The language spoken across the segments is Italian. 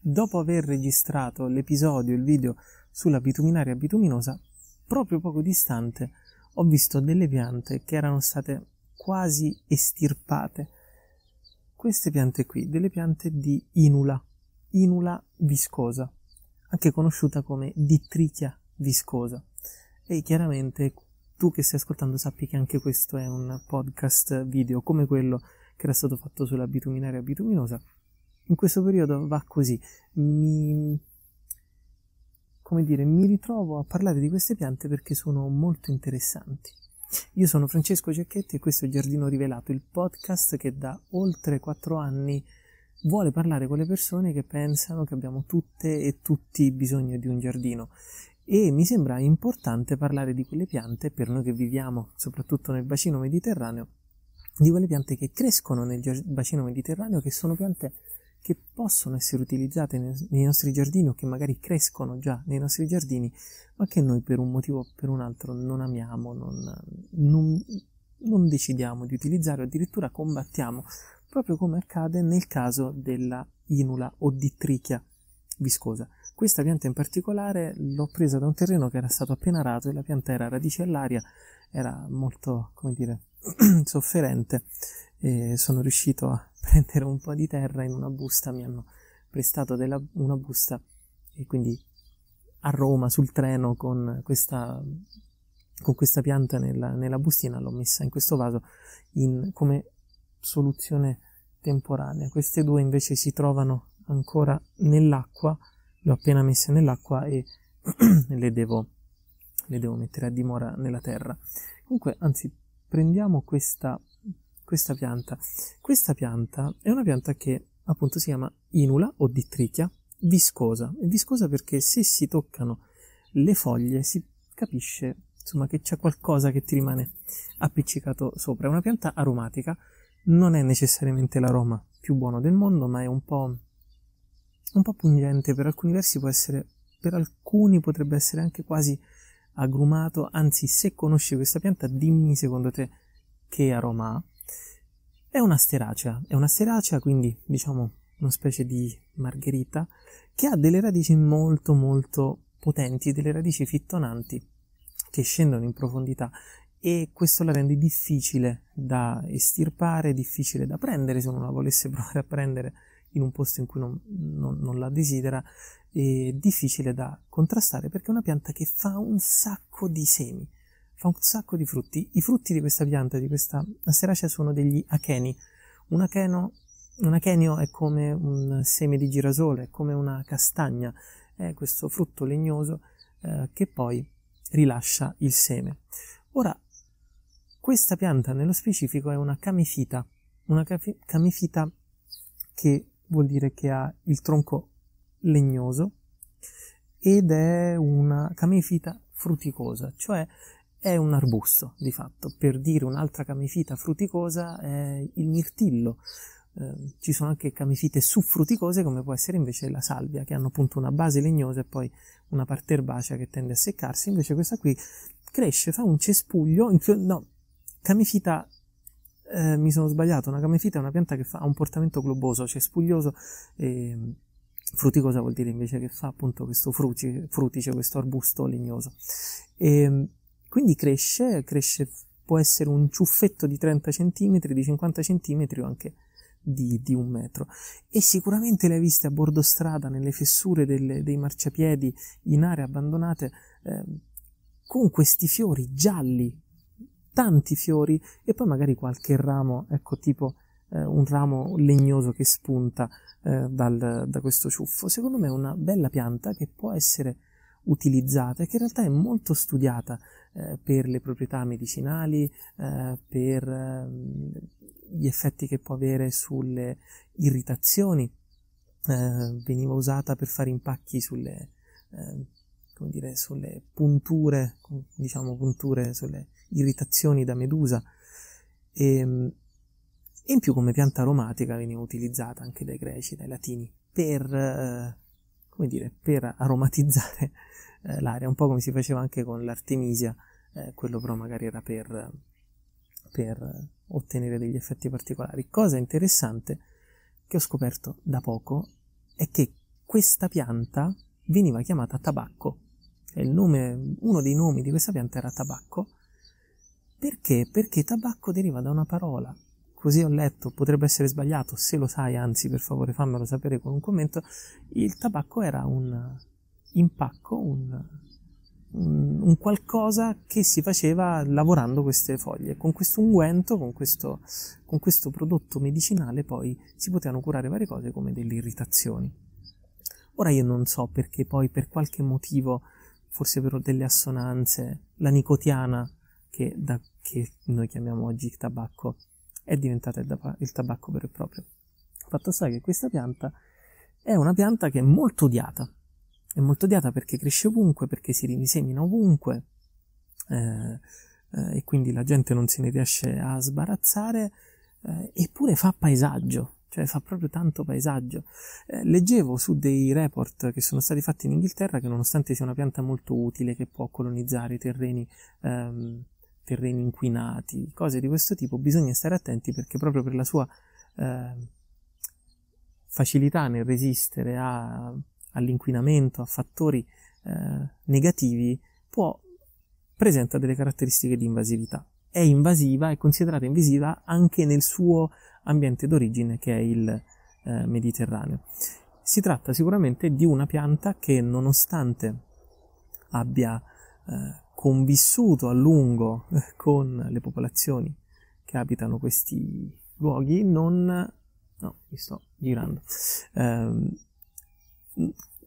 dopo aver registrato l'episodio, il video sulla bituminaria bituminosa, proprio poco distante ho visto delle piante che erano state quasi estirpate. Queste piante qui, delle piante di inula, inula viscosa, anche conosciuta come ditrichia viscosa. E chiaramente tu che stai ascoltando sappi che anche questo è un podcast video come quello che era stato fatto sulla bituminaria bituminosa in questo periodo va così. Mi, come dire, mi ritrovo a parlare di queste piante perché sono molto interessanti. Io sono Francesco Cecchetti e questo è Giardino Rivelato, il podcast che da oltre 4 anni vuole parlare con le persone che pensano che abbiamo tutte e tutti bisogno di un giardino. E mi sembra importante parlare di quelle piante, per noi che viviamo soprattutto nel bacino mediterraneo, di quelle piante che crescono nel bacino mediterraneo, che sono piante che possono essere utilizzate nei nostri giardini o che magari crescono già nei nostri giardini, ma che noi per un motivo o per un altro non amiamo, non, non, non decidiamo di utilizzare o addirittura combattiamo, proprio come accade nel caso della inula o di trichia viscosa. Questa pianta in particolare l'ho presa da un terreno che era stato appena arato e la pianta era radice all'aria, era molto, come dire, sofferente e sono riuscito a prendere un po' di terra in una busta, mi hanno prestato della, una busta e quindi a Roma sul treno con questa, con questa pianta nella, nella, bustina l'ho messa in questo vaso in, come soluzione temporanea. Queste due invece si trovano ancora nell'acqua, le ho appena messe nell'acqua e le, devo, le devo mettere a dimora nella terra. Comunque, anzi, prendiamo questa questa pianta. Questa pianta è una pianta che appunto si chiama inula o ditrichia viscosa. È viscosa perché se si toccano le foglie si capisce insomma che c'è qualcosa che ti rimane appiccicato sopra. È una pianta aromatica, non è necessariamente l'aroma più buono del mondo, ma è un po', un po pungente per alcuni versi, può essere per alcuni potrebbe essere anche quasi agrumato, anzi se conosci questa pianta dimmi secondo te che aroma ha è una steracea, è una steracea, quindi diciamo una specie di margherita che ha delle radici molto molto potenti, delle radici fittonanti che scendono in profondità e questo la rende difficile da estirpare, difficile da prendere se uno la volesse provare a prendere in un posto in cui non, non, non la desidera, è difficile da contrastare perché è una pianta che fa un sacco di semi fa un sacco di frutti. I frutti di questa pianta, di questa asteracea, sono degli acheni. Un, acheno, un achenio è come un seme di girasole, è come una castagna, è questo frutto legnoso eh, che poi rilascia il seme. Ora, questa pianta nello specifico è una camifita, una camifita che vuol dire che ha il tronco legnoso ed è una camifita fruticosa, cioè è un arbusto di fatto. Per dire un'altra camifita frutticosa è il mirtillo. Eh, ci sono anche camifite suffruticose come può essere invece la salvia che hanno appunto una base legnosa e poi una parte erbacea che tende a seccarsi invece questa qui cresce, fa un cespuglio no, camifita eh, mi sono sbagliato, una camifita è una pianta che fa, ha un portamento globoso, cespuglioso e ehm, fruticosa vuol dire invece che fa appunto questo fruci, frutice, questo arbusto legnoso e, ehm, quindi cresce, cresce, può essere un ciuffetto di 30 cm, di 50 cm o anche di, di, un metro. E sicuramente le hai viste a bordo strada, nelle fessure delle, dei marciapiedi, in aree abbandonate, eh, con questi fiori gialli, tanti fiori e poi magari qualche ramo, ecco tipo eh, un ramo legnoso che spunta eh, dal, da questo ciuffo. Secondo me è una bella pianta che può essere utilizzata e che in realtà è molto studiata eh, per le proprietà medicinali, eh, per ehm, gli effetti che può avere sulle irritazioni, eh, veniva usata per fare impacchi sulle, ehm, dire, sulle punture, diciamo punture, sulle irritazioni da medusa. Ehm, e, in più come pianta aromatica veniva utilizzata anche dai greci, dai latini, per, eh, dire, per aromatizzare eh, l'area, un po' come si faceva anche con l'Artemisia, eh, quello però magari era per, per ottenere degli effetti particolari. Cosa interessante che ho scoperto da poco è che questa pianta veniva chiamata tabacco. Nome, uno dei nomi di questa pianta era tabacco. Perché? Perché tabacco deriva da una parola. Così ho letto, potrebbe essere sbagliato, se lo sai, anzi per favore fammelo sapere con un commento. Il tabacco era un, in pacco un, un, qualcosa che si faceva lavorando queste foglie. Con questo unguento, con questo, con questo prodotto medicinale, poi si potevano curare varie cose come delle irritazioni. Ora io non so perché poi per qualche motivo, forse per delle assonanze, la nicotiana, che, da, che noi chiamiamo oggi tabacco, è diventata il, il tabacco vero e proprio. Fatto sta che questa pianta è una pianta che è molto odiata è molto odiata perché cresce ovunque, perché si risemina ovunque eh, eh, e quindi la gente non se ne riesce a sbarazzare, eh, eppure fa paesaggio, cioè fa proprio tanto paesaggio. Eh, leggevo su dei report che sono stati fatti in Inghilterra che nonostante sia una pianta molto utile che può colonizzare i terreni, ehm, terreni inquinati, cose di questo tipo, bisogna stare attenti perché proprio per la sua eh, facilità nel resistere a all'inquinamento, a fattori eh, negativi, può, presenta delle caratteristiche di invasività. È invasiva, è considerata invasiva anche nel suo ambiente d'origine che è il eh, Mediterraneo. Si tratta sicuramente di una pianta che nonostante abbia eh, convissuto a lungo con le popolazioni che abitano questi luoghi, non... no, mi sto girando. Eh,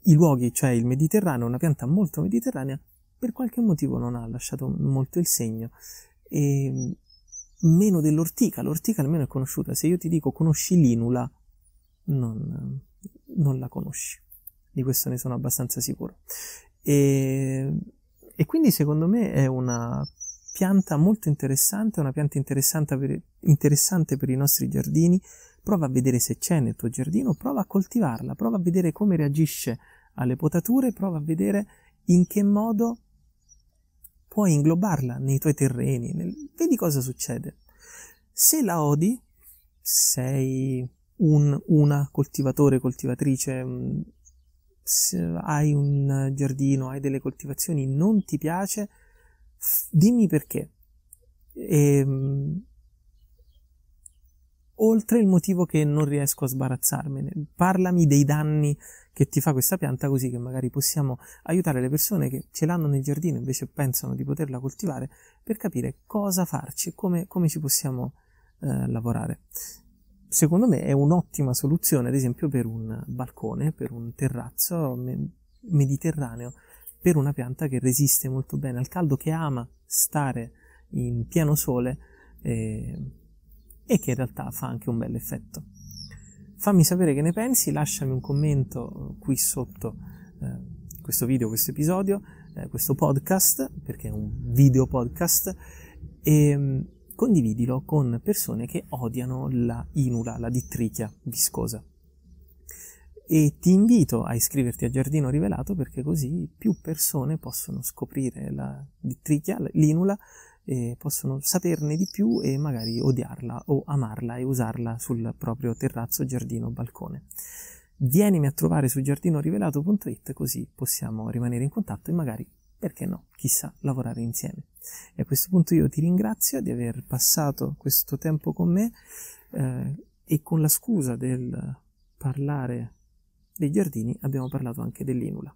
i luoghi, cioè il Mediterraneo, una pianta molto mediterranea, per qualche motivo non ha lasciato molto il segno. E ehm, meno dell'ortica, l'ortica almeno è conosciuta. Se io ti dico conosci l'inula, non, non la conosci. Di questo ne sono abbastanza sicuro. E, ehm, e quindi secondo me è una pianta molto interessante, una pianta interessante per, interessante per i nostri giardini, prova a vedere se c'è nel tuo giardino, prova a coltivarla, prova a vedere come reagisce alle potature, prova a vedere in che modo puoi inglobarla nei tuoi terreni, nel... vedi cosa succede. Se la odi, sei un, una coltivatore, coltivatrice, mm, se hai un giardino, hai delle coltivazioni, non ti piace, dimmi perché. E, mm, oltre il motivo che non riesco a sbarazzarmene. Parlami dei danni che ti fa questa pianta così che magari possiamo aiutare le persone che ce l'hanno nel giardino invece pensano di poterla coltivare per capire cosa farci e come, come, ci possiamo eh, lavorare. Secondo me è un'ottima soluzione, ad esempio, per un balcone, per un terrazzo mediterraneo, per una pianta che resiste molto bene al caldo, che ama stare in pieno sole. Eh, e che in realtà fa anche un bel effetto. Fammi sapere che ne pensi, lasciami un commento eh, qui sotto eh, questo video, questo episodio, eh, questo podcast, perché è un video podcast, e mm, condividilo con persone che odiano la inula, la ditrichia viscosa. E ti invito a iscriverti a Giardino Rivelato perché così più persone possono scoprire la ditrichia, l'inula, e possono saperne di più e magari odiarla o amarla e usarla sul proprio terrazzo, giardino o balcone. Vienimi a trovare su giardinorivelato.it così possiamo rimanere in contatto e magari, perché no, chissà, lavorare insieme. E a questo punto io ti ringrazio di aver passato questo tempo con me eh, e con la scusa del parlare dei giardini abbiamo parlato anche dell'inula.